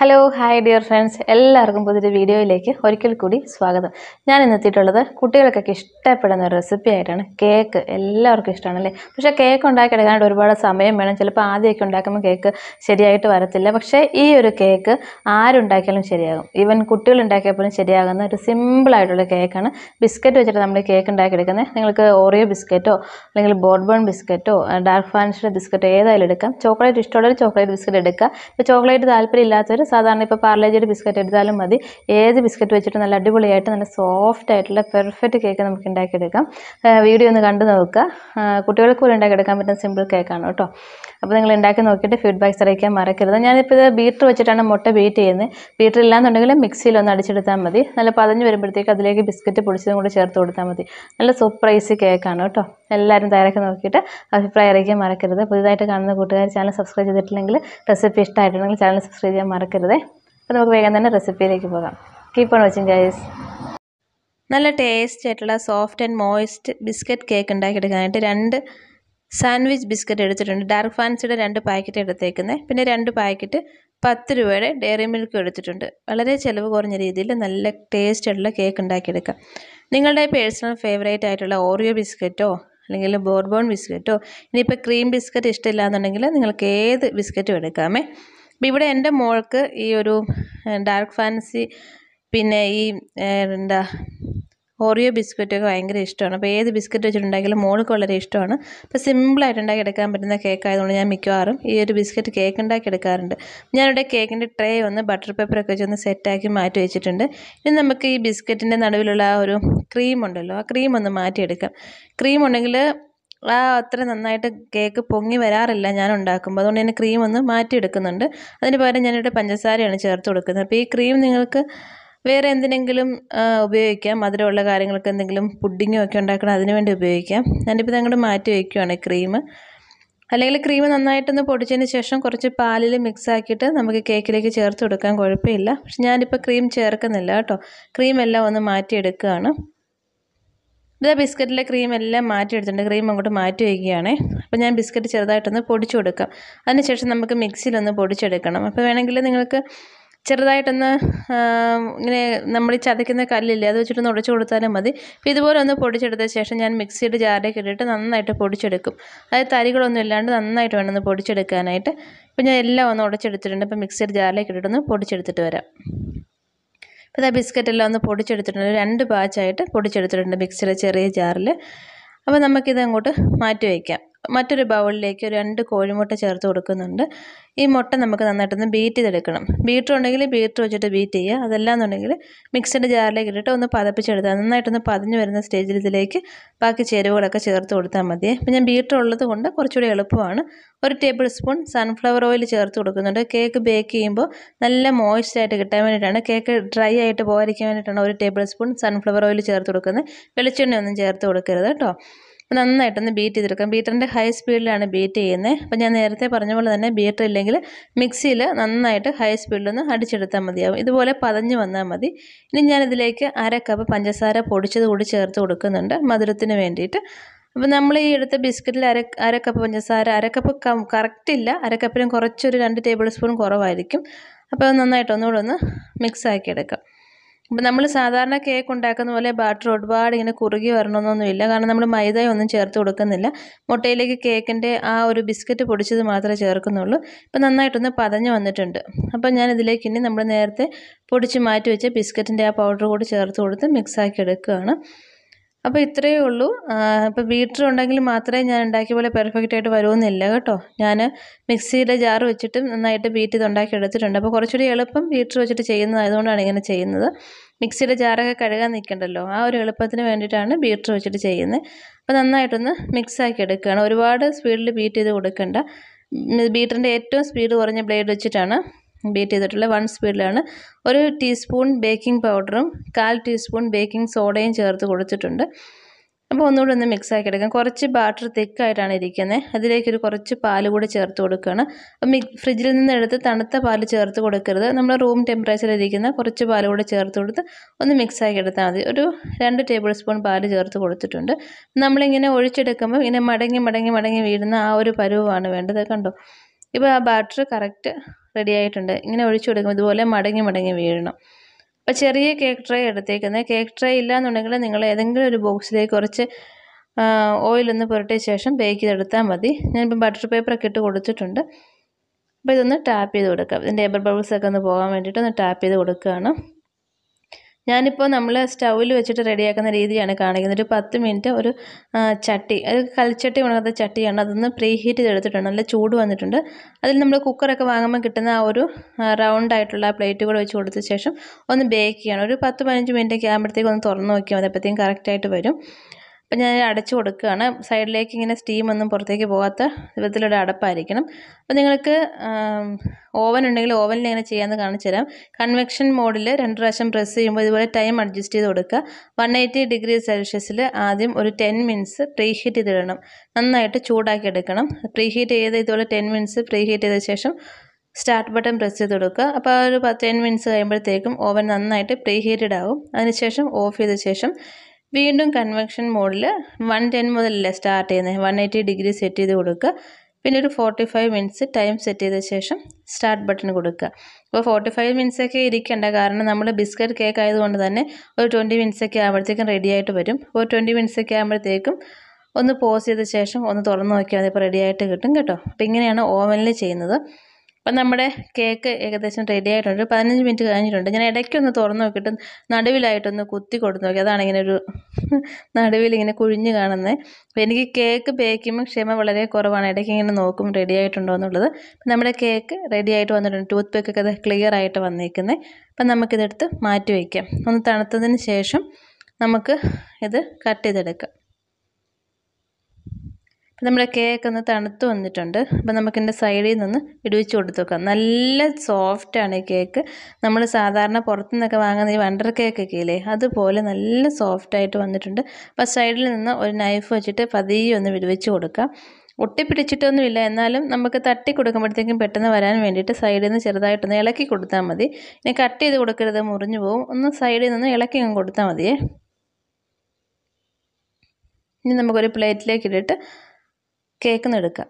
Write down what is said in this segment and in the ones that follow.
hello hi dear friends എല്ലാവർക്കും പുതിയൊരു വീഡിയോയിലേക്ക് ഒരിക്കൽ കൂടി സ്വാഗതം ഞാൻ ഇന്നെത്തിയിട്ടുള്ളത് കുട്ടികൾക്കൊക്കെ ഇഷ്ടപ്പെടുന്ന ഒരു റെസിപ്പി ആയിട്ടാണ് കേക്ക് എല്ലാവർക്കും ഇഷ്ടമാണല്ലേ പക്ഷേ കേക്ക് ഉണ്ടാക്കിയെടുക്കാനായിട്ട് ഒരുപാട് സമയം വേണം ചിലപ്പോൾ ആദ്യമൊക്കെ ഉണ്ടാക്കുമ്പോൾ കേക്ക് ശരിയായിട്ട് വരത്തില്ല പക്ഷേ ഈ ഒരു കേക്ക് ആരുണ്ടാക്കിയാലും ശരിയാകും ഈവൻ കുട്ടികൾ ഉണ്ടാക്കിയപ്പോഴും ശരിയാകുന്ന ഒരു സിമ്പിളായിട്ടുള്ള കേക്കാണ് ബിസ്ക്കറ്റ് വെച്ചിട്ട് നമ്മൾ കേക്ക് ഉണ്ടാക്കിയെടുക്കുന്നത് നിങ്ങൾക്ക് ഓറിയോ ബിസ്ക്കറ്റോ അല്ലെങ്കിൽ ബോർഡ്ബൺ ബിസ്ക്കറ്റോ ഡാർക്ക് ഫാൻസിയുടെ ബിസ്ക്കറ്റോ ഏതായാലും എടുക്കാം ചോക്ലേറ്റ് ഇഷ്ടമുള്ളൊരു ചോക്ലേറ്റ് ബിസ്ക്കറ്റ് എടുക്കുക ഇപ്പോൾ ചോക്ലേറ്റ് താല്പര്യം സാധാരണ ഇപ്പോൾ പാർലേജിയുടെ ബിസ്ക്കറ്റ് എടുത്താലും മതി ഏത് ബിസ്ക്കറ്റ് വെച്ചിട്ട് നല്ല അടിപൊളിയായിട്ട് നല്ല സോഫ്റ്റ് ആയിട്ടുള്ള പെർഫെക്റ്റ് കേക്ക് നമുക്ക് ഉണ്ടാക്കിയെടുക്കാം വീഡിയോ ഒന്ന് കണ്ടു നോക്കുക കുട്ടികൾക്ക് പോലും ഉണ്ടാക്കിയെടുക്കാൻ പറ്റുന്ന സിമ്പിൾ കേക്കാണ് കേട്ടോ അപ്പോൾ നിങ്ങൾ ഉണ്ടാക്കി നോക്കിയിട്ട് ഫീഡ്ബാക്ക്സ് അറിയിക്കാൻ മറക്കരുത് ഞാനിപ്പോൾ ഇത് ബീറ്റർ വെച്ചിട്ടാണ് മുട്ട ബീറ്റ് ചെയ്യുന്നത് ബീറ്റർ ഇല്ലാന്നുണ്ടെങ്കിൽ മിക്സിയിൽ ഒന്ന് അടിച്ചെടുത്താൽ മതി നല്ല പതഞ്ഞ് വരുമ്പോഴത്തേക്ക് അതിലേക്ക് ബിസ്ക്കറ്റ് പൊടിച്ചതും കൂടി ചേർത്ത് കൊടുത്താൽ മതി നല്ല സൂപ്പർ കേക്കാണ് കേട്ടോ എല്ലാവരും തയ്യാറാക്കി നോക്കിയിട്ട് അഭിപ്രായം അറിയിക്കാൻ മറക്കരുത് പുതിയതായിട്ട് കാണുന്ന കൂട്ടുകാർ ചാനൽ സബ്സ്ക്രൈബ് ചെയ്തിട്ടില്ലെങ്കിൽ റെസിപ്പി ഇഷ്ടമായിട്ടുണ്ടെങ്കിൽ ചാനൽ സബ്സ്ക്രൈബ് ചെയ്യാൻ മറക്കരുത് മറക്കരുതേ അപ്പോൾ നമുക്ക് വേഗം തന്നെ റെസിപ്പിയിലേക്ക് പോകാം കീപ്പ് ഓൺ വാച്ചിങ് ഗൈസ് നല്ല ടേസ്റ്റ് ആയിട്ടുള്ള soft and moist biscuit cake ഉണ്ടാക്കിയെടുക്കാനായിട്ട് രണ്ട് സാൻഡ്വിച്ച് ബിസ്ക്കറ്റ് എടുത്തിട്ടുണ്ട് ഡാർക്ക് ഫാൻസിയുടെ രണ്ട് പാക്കറ്റ് എടുത്തേക്കുന്നത് പിന്നെ രണ്ട് പാക്കറ്റ് പത്ത് രൂപയുടെ ഡെയറി മിൽക്ക് എടുത്തിട്ടുണ്ട് വളരെ ചിലവ് കുറഞ്ഞ രീതിയിൽ നല്ല ടേസ്റ്റ് ആയിട്ടുള്ള കേക്ക് ഉണ്ടാക്കിയെടുക്കാം നിങ്ങളുടെ പേഴ്സണൽ ഫേവറേറ്റ് ആയിട്ടുള്ള ഓറിയോ ബിസ്ക്കറ്റോ അല്ലെങ്കിൽ ബോർബോൺ ബിസ്ക്കറ്റോ ഇനിയിപ്പോൾ ക്രീം ബിസ്ക്കറ്റ് ഇഷ്ടമില്ല എന്നുണ്ടെങ്കിൽ നിങ്ങൾക്ക് ഏത് ബിസ്ക്കറ്റും എടുക്കാമേ അപ്പം ഇവിടെ എൻ്റെ മോൾക്ക് ഈ ഒരു ഡാർക്ക് ഫാൻസി പിന്നെ ഈ എന്താ ഓറിയോ ബിസ്ക്കറ്റൊക്കെ ഭയങ്കര ഇഷ്ടമാണ് അപ്പോൾ ഏത് ബിസ്ക്കറ്റ് വെച്ചിട്ടുണ്ടെങ്കിലും മോൾക്ക് വളരെ ഇഷ്ടമാണ് അപ്പോൾ സിമ്പിളായിട്ട് ഉണ്ടാക്കി എടുക്കാൻ പറ്റുന്ന കേക്ക് ആയതുകൊണ്ട് ഞാൻ മിക്കവാറും ഈ ഒരു ബിസ്ക്കറ്റ് കേക്ക് ഉണ്ടാക്കി എടുക്കാറുണ്ട് ഞാനിവിടെ കേക്കിൻ്റെ ട്രേ ഒന്ന് ബട്ടർ പേപ്പറൊക്കെ വെച്ച് ഒന്ന് സെറ്റാക്കി മാറ്റി വെച്ചിട്ടുണ്ട് ഇനി നമുക്ക് ഈ ബിസ്ക്കറ്റിൻ്റെ നടുവിലുള്ള ആ ഒരു ക്രീം ഉണ്ടല്ലോ ആ ക്രീം ഒന്ന് മാറ്റിയെടുക്കാം ക്രീം ഉണ്ടെങ്കിൽ ആ അത്ര നന്നായിട്ട് കേക്ക് പൊങ്ങി വരാറില്ല ഞാൻ ഉണ്ടാക്കുമ്പോൾ അതുകൊണ്ട് ഞാൻ ക്രീം ഒന്ന് മാറ്റിയെടുക്കുന്നുണ്ട് അതിന് പകരം ഞാനിവിടെ പഞ്ചസാരയാണ് ചേർത്ത് കൊടുക്കുന്നത് അപ്പോൾ ഈ ക്രീം നിങ്ങൾക്ക് വേറെ എന്തിനെങ്കിലും ഉപയോഗിക്കാം മധുരമുള്ള കാര്യങ്ങൾക്ക് എന്തെങ്കിലും പുഡിങ്ങോ ഒക്കെ ഉണ്ടാക്കണം അതിന് വേണ്ടി ഉപയോഗിക്കാം ഞാനിപ്പോൾ അങ്ങോട്ട് മാറ്റി വയ്ക്കുവാണ് ക്രീം അല്ലെങ്കിൽ ക്രീം നന്നായിട്ടൊന്ന് പൊടിച്ചതിന് ശേഷം കുറച്ച് പാലിൽ മിക്സ് ആക്കിയിട്ട് നമുക്ക് കേക്കിലേക്ക് ചേർത്ത് കൊടുക്കാൻ കുഴപ്പമില്ല പക്ഷെ ഞാനിപ്പോൾ ക്രീം ചേർക്കുന്നില്ല കേട്ടോ ക്രീം എല്ലാം ഒന്ന് മാറ്റിയെടുക്കുകയാണ് ഇതാ ബിസ്ക്കറ്റിലെ ക്രീം എല്ലാം മാറ്റി എടുത്തിട്ടുണ്ട് ക്രീം അങ്ങോട്ട് മാറ്റി വയ്ക്കുകയാണ് അപ്പോൾ ഞാൻ ബിസ്ക്കറ്റ് ചെറുതായിട്ടൊന്ന് പൊടിച്ചു കൊടുക്കാം അതിനുശേഷം നമുക്ക് മിക്സിയിലൊന്ന് പൊടിച്ചെടുക്കണം അപ്പോൾ വേണമെങ്കിൽ നിങ്ങൾക്ക് ചെറുതായിട്ടൊന്ന് ഇങ്ങനെ നമ്മൾ ഈ ചതയ്ക്കുന്ന കല്ലില്ലേ അത് വെച്ചിട്ടൊന്ന് ഉടച്ചു കൊടുത്താലും മതി അപ്പോൾ ഇതുപോലെ ഒന്ന് പൊടിച്ചെടുത്ത ശേഷം ഞാൻ മിക്സിയുടെ ജാറിലേക്ക് ഇട്ടിട്ട് നന്നായിട്ട് പൊടിച്ചെടുക്കും അതായത് തരികളൊന്നും ഇല്ലാണ്ട് നന്നായിട്ട് വേണം ഒന്ന് പൊടിച്ചെടുക്കാനായിട്ട് അപ്പോൾ ഞാൻ എല്ലാം ഒന്ന് ഉടച്ചെടുത്തിട്ടുണ്ട് അപ്പോൾ മിക്സിയുടെ ജാറിലേക്ക് ഇട്ടിട്ടൊന്ന് പൊടിച്ചെടുത്തിട്ട് വരാം അപ്പോൾ ഇതാ ബിസ്ക്കറ്റെല്ലാം ഒന്ന് പൊടിച്ചെടുത്തിട്ടുണ്ട് രണ്ട് ബാച്ചായിട്ട് പൊടിച്ചെടുത്തിട്ടുണ്ട് മിക്സിയിലെ ചെറിയ ജാറിൽ അപ്പോൾ നമുക്കിത് അങ്ങോട്ട് മാറ്റി വയ്ക്കാം മറ്റൊരു ബൗളിലേക്ക് രണ്ട് കോഴിമുട്ട ചേർത്ത് കൊടുക്കുന്നുണ്ട് ഈ മുട്ട നമുക്ക് നന്നായിട്ടൊന്ന് ബീറ്റ് ചെയ്തെടുക്കണം ബീറ്റർ ഉണ്ടെങ്കിൽ ബീറ്റർ വെച്ചിട്ട് ബീറ്റ് ചെയ്യുക എന്നുണ്ടെങ്കിൽ മിക്സിൻ്റെ ജാറിലേക്ക് ഇട്ടിട്ട് ഒന്ന് പതപ്പിച്ചെടുത്താൽ നന്നായിട്ടൊന്ന് പതിഞ്ഞ് വരുന്ന സ്റ്റേജിൽ ഇതിലേക്ക് ബാക്കി ചേരുവകളൊക്കെ ചേർത്ത് കൊടുത്താൽ മതി അപ്പം ഞാൻ ബീറ്റർ ഉള്ളത് കൊണ്ട് കുറച്ചുകൂടി എളുപ്പമാണ് ഒരു ടേബിൾ സ്പൂൺ സൺഫ്ലവർ ഓയിൽ ചേർത്ത് കൊടുക്കുന്നുണ്ട് കേക്ക് ബേക്ക് ചെയ്യുമ്പോൾ നല്ല മോയ്സ്റ്റായിട്ട് കിട്ടാൻ വേണ്ടിയിട്ടാണ് കേക്ക് ഡ്രൈ ആയിട്ട് പോകാതിരിക്കാൻ വേണ്ടിയിട്ടാണ് ഒരു ടേബിൾ സ്പൂൺ സൺഫ്ലവർ ഓയിൽ ചേർത്ത് കൊടുക്കുന്നത് വെളിച്ചെണ്ണ ഒന്നും ചേർത്ത് കൊടുക്കരുത് കേട്ടോ അപ്പോൾ നന്നായിട്ടൊന്ന് ബീറ്റ് ചെയ്തെടുക്കാം ബീറ്ററിൻ്റെ ഹൈ സ്പീഡിലാണ് ബീറ്റ് ചെയ്യുന്നത് അപ്പോൾ ഞാൻ നേരത്തെ പറഞ്ഞ പോലെ തന്നെ ബീറ്റർ ഇല്ലെങ്കിൽ മിക്സിയിൽ നന്നായിട്ട് ഹൈ സ്പീഡിലൊന്ന് അടിച്ചെടുത്താൽ മതിയാവും ഇതുപോലെ പതഞ്ഞ് വന്നാൽ മതി ഇനി ഞാനിതിലേക്ക് അര കപ്പ് പഞ്ചസാര പൊടിച്ചത് കൂടി ചേർത്ത് കൊടുക്കുന്നുണ്ട് മധുരത്തിന് വേണ്ടിയിട്ട് അപ്പോൾ നമ്മൾ ഈ എടുത്ത ബിസ്ക്കറ്റിൽ അര അര കപ്പ് പഞ്ചസാര അര കപ്പ് കറക്റ്റ് ഇല്ല അര കപ്പിന് കുറച്ചൊരു രണ്ട് ടേബിൾ സ്പൂൺ കുറവായിരിക്കും അപ്പോൾ നന്നായിട്ട് ഒന്നുകൂടെ ഒന്ന് മിക്സ് ആക്കിയെടുക്കാം അപ്പം നമ്മൾ സാധാരണ കേക്ക് ഉണ്ടാക്കുന്ന പോലെ ബാറ്റർ ഒരുപാട് ഇങ്ങനെ കുറുകി വരണമെന്നൊന്നുമില്ല കാരണം നമ്മൾ മൈദ ഒന്നും ചേർത്ത് കൊടുക്കുന്നില്ല മുട്ടയിലേക്ക് കേക്കിൻ്റെ ആ ഒരു ബിസ്ക്കറ്റ് പൊടിച്ചത് മാത്രമേ ചേർക്കുന്നുള്ളൂ ഇപ്പം നന്നായിട്ടൊന്ന് പതഞ്ഞ് വന്നിട്ടുണ്ട് അപ്പം ഞാൻ ഇതിലേക്ക് ഇനി നമ്മൾ നേരത്തെ പൊടിച്ച് മാറ്റി വെച്ച ബിസ്ക്കറ്റിൻ്റെ ആ പൗഡർ കൂടി ചേർത്ത് കൊടുത്ത് മിക്സാക്കി എടുക്കുകയാണ് അപ്പോൾ ഇത്രയേ ഉള്ളൂ ബീറ്റർ ഉണ്ടെങ്കിൽ മാത്രമേ ഞാൻ ഉണ്ടാക്കിയ പോലെ പെർഫെക്റ്റ് ആയിട്ട് വരുമെന്നില്ല കേട്ടോ ഞാൻ മിക്സിയുടെ ജാർ വെച്ചിട്ട് നന്നായിട്ട് ബീറ്റ് ഇത് ഉണ്ടാക്കി എടുത്തിട്ടുണ്ട് അപ്പോൾ കുറച്ചുകൂടി എളുപ്പം ബീറ്റർ വെച്ചിട്ട് ചെയ്യുന്നതായതുകൊണ്ടാണ് ഇങ്ങനെ ചെയ്യുന്നത് മിക്സിയുടെ ജാറൊക്കെ കഴുകാൻ നിൽക്കണ്ടല്ലോ ആ ഒരു എളുപ്പത്തിന് വേണ്ടിയിട്ടാണ് ബീറ്റർ വെച്ചിട്ട് ചെയ്യുന്നത് അപ്പോൾ നന്നായിട്ടൊന്ന് മിക്സാക്കി എടുക്കുകയാണ് ഒരുപാട് സ്പീഡിൽ ബീറ്റ് ചെയ്ത് കൊടുക്കേണ്ട ബീറ്ററിൻ്റെ ഏറ്റവും സ്പീഡ് കുറഞ്ഞ ബ്ലേഡ് വെച്ചിട്ടാണ് ബീറ്റ് ചെയ്തിട്ടുള്ള വൺ സ്പീഡിലാണ് ഒരു ടീസ്പൂൺ ബേക്കിംഗ് പൗഡറും കാൽ ടീസ്പൂൺ ബേക്കിംഗ് സോഡയും ചേർത്ത് കൊടുത്തിട്ടുണ്ട് അപ്പോൾ ഒന്നുകൂടി ഒന്ന് മിക്സ് ആക്കി എടുക്കാം കുറച്ച് ബാറ്റർ തിക്കായിട്ടാണ് ഇരിക്കുന്നത് അതിലേക്ക് കുറച്ച് പാൽ കൂടി ചേർത്ത് കൊടുക്കുകയാണ് അപ്പോൾ ഫ്രിഡ്ജിൽ നിന്ന് എടുത്ത് തണുത്ത പാൽ ചേർത്ത് കൊടുക്കരുത് നമ്മൾ റൂം ടെമ്പറേച്ചറിൽ ഇരിക്കുന്ന കുറച്ച് പാൽ കൂടി ചേർത്ത് കൊടുത്ത് ഒന്ന് മിക്സ് ആക്കി എടുത്താൽ മതി ഒരു രണ്ട് ടേബിൾ സ്പൂൺ പാൽ ചേർത്ത് കൊടുത്തിട്ടുണ്ട് നമ്മളിങ്ങനെ ഒഴിച്ചെടുക്കുമ്പോൾ ഇങ്ങനെ മടങ്ങി മടങ്ങി മടങ്ങി വീഴുന്ന ആ ഒരു പരുവമാണ് വേണ്ടത് കണ്ടോ ഇപ്പോൾ ആ ബാറ്റർ കറക്റ്റ് റെഡി ആയിട്ടുണ്ട് ഇങ്ങനെ ഒഴിച്ചു കൊടുക്കും ഇതുപോലെ മടങ്ങി മടങ്ങി വീഴണം അപ്പോൾ ചെറിയ കേക്ക് ട്രേ എടുത്തേക്കുന്നത് കേക്ക് ട്രേ ഇല്ലാന്നുണ്ടെങ്കിൽ നിങ്ങൾ ഏതെങ്കിലും ഒരു ബോക്സിലേക്ക് കുറച്ച് ഓയിലൊന്ന് പുരട്ടിയ ശേഷം ബേക്ക് ചെയ്തെടുത്താൽ മതി ഞാനിപ്പം ബട്ടർ പേപ്പറൊക്കെ ഇട്ട് കൊടുത്തിട്ടുണ്ട് അപ്പോൾ ഇതൊന്ന് ടാപ്പ് ചെയ്ത് കൊടുക്കാം ഇതിൻ്റെ ഏബർ ബബിൾസൊക്കെ ഒന്ന് പോകാൻ വേണ്ടിയിട്ട് ഒന്ന് ടാപ്പ് ചെയ്ത് കൊടുക്കുകയാണ് ഞാനിപ്പോൾ നമ്മൾ സ്റ്റൗവിൽ വെച്ചിട്ട് റെഡിയാക്കുന്ന രീതിയാണ് കാണിക്കുന്നത് ഒരു പത്ത് മിനിറ്റ് ഒരു ചട്ടി അത് കൽച്ചട്ടി ഉണങ്ങാത്ത ചട്ടിയാണ് അതൊന്ന് പ്രീ ഹീറ്റ് ചെയ്തെടുത്തിട്ടുണ്ട് നല്ല ചൂട് വന്നിട്ടുണ്ട് അതിൽ നമ്മൾ കുക്കറൊക്കെ വാങ്ങുമ്പോൾ കിട്ടുന്ന ആ ഒരു റൗണ്ട് ആയിട്ടുള്ള പ്ലേറ്റ് കൂടെ വെച്ച് കൊടുത്ത ശേഷം ഒന്ന് ബേക്ക് ചെയ്യണം ഒരു പത്ത് പതിനഞ്ച് ഒക്കെ ആകുമ്പോഴത്തേക്കും ഒന്ന് തുറന്ന് നോക്കിയാൽ മതി അപ്പോഴത്തേക്കും കറക്റ്റായിട്ട് വരും അപ്പം ഞാൻ അടച്ചു കൊടുക്കുകയാണ് സൈഡിലേക്ക് ഇങ്ങനെ സ്റ്റീമൊന്നും പുറത്തേക്ക് പോകാത്ത വിധത്തിലൊരു അടപ്പായിരിക്കണം അപ്പോൾ നിങ്ങൾക്ക് ഓവൻ ഉണ്ടെങ്കിൽ ഓവനിൽ എങ്ങനെ ചെയ്യാമെന്ന് കാണിച്ചു തരാം കൺവെക്ഷൻ മോഡിൽ രണ്ട് പ്രാവശ്യം പ്രസ് ചെയ്യുമ്പോൾ ഇതുപോലെ ടൈം അഡ്ജസ്റ്റ് ചെയ്ത് കൊടുക്കുക വൺ എയ്റ്റി ഡിഗ്രി സെൽഷ്യസിൽ ആദ്യം ഒരു ടെൻ മിനിറ്റ്സ് പ്രീ ഹീറ്റ് ചെയ്തിടണം നന്നായിട്ട് ചൂടാക്കി എടുക്കണം പ്രീ ഹീറ്റ് ചെയ്ത് ഇതുപോലെ ടെൻ മിനിറ്റ്സ് പ്രീ ഹീറ്റ് ചെയ്ത ശേഷം സ്റ്റാർട്ട് ബട്ടൺ പ്രസ് ചെയ്ത് കൊടുക്കുക അപ്പോൾ ഒരു ടെൻ മിനിറ്റ്സ് കഴിയുമ്പോഴത്തേക്കും ഓവൻ നന്നായിട്ട് പ്രീ ഹീറ്റഡ് ആവും അതിനുശേഷം ഓഫ് ചെയ്ത ശേഷം വീണ്ടും കൺവെക്ഷൻ മോഡിൽ വൺ ടെൻ മുതലല്ലേ സ്റ്റാർട്ട് ചെയ്യുന്നത് വൺ എയ്റ്റി ഡിഗ്രി സെറ്റ് ചെയ്ത് കൊടുക്കുക പിന്നെ ഒരു forty five minutes time set ചെയ്ത ശേഷം സ്റ്റാർട്ട് ബട്ടൺ കൊടുക്കുക അപ്പോൾ ഫോർട്ടി ഫൈവ് മിനിറ്റ്സൊക്കെ ഇരിക്കേണ്ട കാരണം നമ്മൾ ബിസ്ക്കറ്റ് കേക്ക് ആയതുകൊണ്ട് തന്നെ ഒരു ട്വൻറ്റി മിനിറ്റ്സൊക്കെ ആകുമ്പോഴത്തേക്കും റെഡി ആയിട്ട് വരും ഒരു ട്വൻറ്റി മിനിറ്റ്സൊക്കെ ആകുമ്പോഴത്തേക്കും ഒന്ന് പോസ് ചെയ്ത ശേഷം ഒന്ന് തുറന്ന് നോക്കിയാൽ മതി ഇപ്പോൾ റെഡി ആയിട്ട് കിട്ടും കേട്ടോ അപ്പോൾ ഇങ്ങനെയാണ് ഓവനിൽ ചെയ്യുന്നത് അപ്പം നമ്മുടെ കേക്ക് ഏകദേശം റെഡി ആയിട്ടുണ്ട് ഒരു പതിനഞ്ച് മിനിറ്റ് കഴിഞ്ഞിട്ടുണ്ട് ഞാൻ ഇടയ്ക്കൊന്ന് തുറന്നു നോക്കിയിട്ട് നടുവിലായിട്ടൊന്ന് കുത്തി കൊടുത്ത് നോക്കി അതാണ് ഇങ്ങനെ ഒരു നടുവിൽ ഇങ്ങനെ കുഴിഞ്ഞ് കാണുന്നത് അപ്പം എനിക്ക് കേക്ക് ബേക്കുമ്പോൾ ക്ഷമ വളരെ കുറവാണ് ഇടയ്ക്ക് ഇങ്ങനെ നോക്കും റെഡി ആയിട്ടുണ്ടോ എന്നുള്ളത് നമ്മുടെ കേക്ക് റെഡി ആയിട്ട് വന്നിട്ടുണ്ട് ടൂത്ത് പേക്കൊക്കെ അത് ക്ലിയർ ആയിട്ട് വന്നിരിക്കുന്നത് അപ്പം നമുക്കിതെടുത്ത് മാറ്റി വയ്ക്കാം ഒന്ന് തണുത്തതിന് ശേഷം നമുക്ക് ഇത് കട്ട് ചെയ്തെടുക്കാം അപ്പം നമ്മുടെ കേക്ക് ഒന്ന് തണുത്ത് വന്നിട്ടുണ്ട് അപ്പം നമുക്കിൻ്റെ സൈഡിൽ നിന്ന് ഇടിവിച്ച് കൊടുത്തു വെക്കാം നല്ല സോഫ്റ്റാണ് ഈ കേക്ക് നമ്മൾ സാധാരണ പുറത്തു നിന്നൊക്കെ വാങ്ങുന്ന ഈ വണ്ടർ കേക്കൊക്കെ ഇല്ലേ അതുപോലെ നല്ല സോഫ്റ്റായിട്ട് വന്നിട്ടുണ്ട് അപ്പം സൈഡിൽ നിന്ന് ഒരു നൈഫ് വെച്ചിട്ട് പതിയെ ഒന്ന് വിടുവിച്ച് കൊടുക്കാം ഒട്ടിപ്പിടിച്ചിട്ടൊന്നുമില്ല എന്നാലും നമുക്ക് തട്ടി കൊടുക്കുമ്പോഴത്തേക്കും പെട്ടെന്ന് വരാൻ വേണ്ടിയിട്ട് സൈഡിൽ നിന്ന് ചെറുതായിട്ടൊന്ന് ഇളക്കി കൊടുത്താൽ മതി ഇനി കട്ട് ചെയ്ത് കൊടുക്കരുത് മുറിഞ്ഞു പോകും ഒന്ന് സൈഡിൽ നിന്ന് ഇളക്കി അങ്ങ് കൊടുത്താൽ മതിയേ ഇനി നമുക്കൊരു പ്ലേറ്റിലേക്ക് ഇട്ടിട്ട് കേക്ക് എടുക്കുക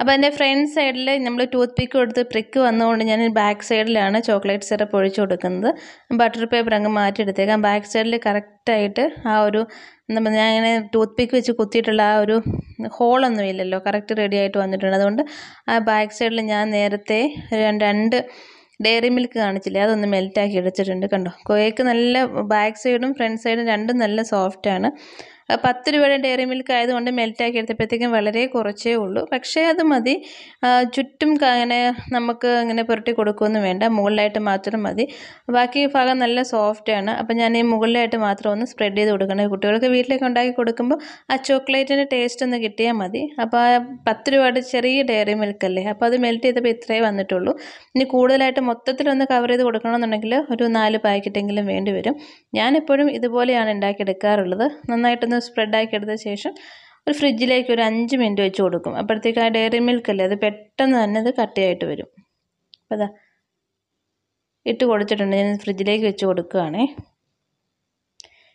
അപ്പോൾ എൻ്റെ ഫ്രണ്ട് സൈഡിൽ നമ്മൾ ടൂത്ത് പിക്ക് കൊടുത്ത് പ്രിക്ക് വന്നുകൊണ്ട് ഞാൻ ബാക്ക് സൈഡിലാണ് ചോക്ലേറ്റ് സിറപ്പ് ഒഴിച്ചു കൊടുക്കുന്നത് ബട്ടർ പേപ്പർ അങ്ങ് മാറ്റിയെടുത്തേക്കാം ബാക്ക് സൈഡിൽ കറക്റ്റായിട്ട് ആ ഒരു എന്താ പറയുക ഞാൻ ഇങ്ങനെ ടൂത്ത് പിക്ക് വെച്ച് കുത്തിയിട്ടുള്ള ആ ഒരു ഹോളൊന്നും ഇല്ലല്ലോ കറക്റ്റ് റെഡി ആയിട്ട് വന്നിട്ടുണ്ട് അതുകൊണ്ട് ആ ബാക്ക് സൈഡിൽ ഞാൻ നേരത്തെ രണ്ട് ഡെയറി മിൽക്ക് കാണിച്ചില്ലേ അതൊന്ന് മെൽറ്റാക്കി എടുത്തിട്ടുണ്ട് കണ്ടോ കേക്ക് നല്ല ബാക്ക് സൈഡും ഫ്രണ്ട് സൈഡും രണ്ടും നല്ല സോഫ്റ്റാണ് പത്ത് രൂപയുടെ ഡയറി മിൽക്ക് ആയതുകൊണ്ട് മെൽറ്റാക്കി എടുത്തപ്പോഴത്തേക്കും വളരെ കുറച്ചേ ഉള്ളൂ പക്ഷേ അത് മതി ചുറ്റും അങ്ങനെ നമുക്ക് ഇങ്ങനെ പുരട്ടി കൊടുക്കുകയൊന്നും വേണ്ട മുകളിലായിട്ട് മാത്രം മതി ബാക്കി ഭാഗം നല്ല സോഫ്റ്റാണ് അപ്പം ഞാൻ ഈ മുകളിലായിട്ട് മാത്രം ഒന്ന് സ്പ്രെഡ് ചെയ്ത് കൊടുക്കണേ കുട്ടികൾക്ക് വീട്ടിലേക്ക് ഉണ്ടാക്കി കൊടുക്കുമ്പോൾ ആ ചോക്ലേറ്റിൻ്റെ ടേസ്റ്റ് ഒന്ന് കിട്ടിയാൽ മതി അപ്പോൾ ആ പത്ത് രൂപയുടെ ചെറിയ ഡയറി മിൽക്ക് അല്ലേ അപ്പോൾ അത് മെൽറ്റ് ചെയ്തപ്പോൾ ഇത്രയേ വന്നിട്ടുള്ളൂ ഇനി കൂടുതലായിട്ട് മൊത്തത്തിലൊന്ന് കവർ ചെയ്ത് കൊടുക്കണമെന്നുണ്ടെങ്കിൽ ഒരു നാല് പാക്കറ്റെങ്കിലും വേണ്ടി വരും ഞാനെപ്പോഴും ഇതുപോലെയാണ് ഉണ്ടാക്കിയെടുക്കാറുള്ളത് നന്നായിട്ടൊന്ന് ഒന്ന് സ്പ്രെഡാക്കി എടുത്ത ശേഷം ഒരു ഫ്രിഡ്ജിലേക്ക് ഒരു അഞ്ച് മിനിറ്റ് വെച്ച് കൊടുക്കും അപ്പോഴത്തേക്ക് ആ ഡയറി മിൽക്ക് അല്ലേ അത് പെട്ടെന്ന് തന്നെ അത് കട്ടിയായിട്ട് വരും അപ്പോൾ അതാ ഇട്ട് കൊടുത്തിട്ടുണ്ട് ഞാൻ ഫ്രിഡ്ജിലേക്ക് വെച്ച് കൊടുക്കുകയാണേ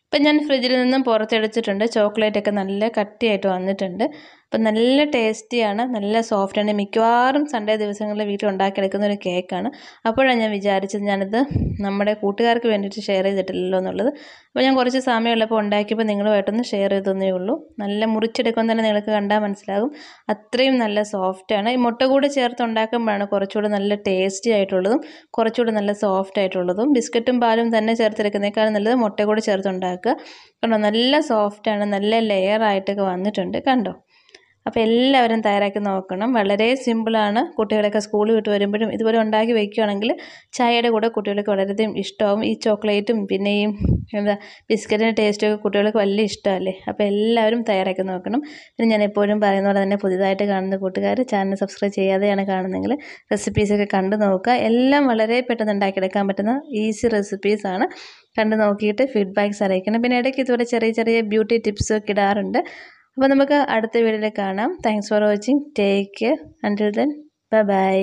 ഇപ്പം ഞാൻ ഫ്രിഡ്ജിൽ നിന്നും പുറത്തെടുത്തിട്ടുണ്ട് ചോക്ലേറ്റൊക്കെ നല്ല കട്ടിയായിട്ട് വന്നിട്ടുണ്ട് അപ്പം നല്ല ടേസ്റ്റിയാണ് നല്ല സോഫ്റ്റാണ് മിക്കവാറും സൺഡേ ദിവസങ്ങളിൽ വീട്ടിൽ ഉണ്ടാക്കിയെടുക്കുന്ന ഒരു കേക്കാണ് അപ്പോഴാണ് ഞാൻ വിചാരിച്ചത് ഞാനിത് നമ്മുടെ കൂട്ടുകാർക്ക് വേണ്ടിയിട്ട് ഷെയർ ചെയ്തിട്ടില്ലല്ലോ എന്നുള്ളത് അപ്പോൾ ഞാൻ കുറച്ച് സമയമുള്ളപ്പോൾ ഉണ്ടാക്കിയപ്പോൾ നിങ്ങളുമായിട്ടൊന്ന് ഷെയർ ചെയ്തെന്നേ ഉള്ളൂ നല്ല മുറിച്ചെടുക്കുമ്പോൾ തന്നെ നിങ്ങൾക്ക് കണ്ടാൽ മനസ്സിലാകും അത്രയും നല്ല സോഫ്റ്റാണ് ഈ മുട്ട കൂടെ ചേർത്ത് ഉണ്ടാക്കുമ്പോഴാണ് കുറച്ചുകൂടെ നല്ല ടേസ്റ്റി ആയിട്ടുള്ളതും കുറച്ചുകൂടെ നല്ല സോഫ്റ്റ് ആയിട്ടുള്ളതും ബിസ്ക്കറ്റും പാലും തന്നെ ചേർത്തെടുക്കുന്നേക്കാളും നല്ലത് മുട്ട കൂടെ ചേർത്ത് ഉണ്ടാക്കുക കണ്ടോ നല്ല സോഫ്റ്റാണ് നല്ല ലെയറായിട്ടൊക്കെ വന്നിട്ടുണ്ട് കണ്ടോ അപ്പോൾ എല്ലാവരും തയ്യാറാക്കി നോക്കണം വളരെ സിമ്പിളാണ് കുട്ടികളൊക്കെ സ്കൂളിൽ വിട്ട് വരുമ്പോഴും ഇതുപോലെ ഉണ്ടാക്കി വയ്ക്കുകയാണെങ്കിൽ ചായയുടെ കൂടെ കുട്ടികൾക്ക് വളരെയധികം ഇഷ്ടമാവും ഈ ചോക്ലേറ്റും പിന്നെ ഈ എന്താ ബിസ്ക്കറ്റിൻ്റെ ടേസ്റ്റൊക്കെ കുട്ടികൾക്ക് വലിയ ഇഷ്ടമല്ലേ അപ്പോൾ എല്ലാവരും തയ്യാറാക്കി നോക്കണം പിന്നെ ഞാൻ എപ്പോഴും പറയുന്ന പോലെ തന്നെ പുതിയതായിട്ട് കാണുന്ന കൂട്ടുകാർ ചാനൽ സബ്സ്ക്രൈബ് ചെയ്യാതെയാണ് കാണുന്നതെങ്കിൽ റെസിപ്പീസൊക്കെ കണ്ടു നോക്കുക എല്ലാം വളരെ പെട്ടെന്ന് ഉണ്ടാക്കിയെടുക്കാൻ പറ്റുന്ന ഈസി റെസിപ്പീസാണ് കണ്ടു നോക്കിയിട്ട് ഫീഡ്ബാക്ക്സ് അറിയിക്കണം പിന്നെ ഇടയ്ക്ക് ഇതുപോലെ ചെറിയ ചെറിയ ബ്യൂട്ടി ടിപ്സൊക്കെ ഇടാറുണ്ട് അപ്പോൾ നമുക്ക് അടുത്ത വീഡിയോയിൽ കാണാം thanks for watching take care until then bye by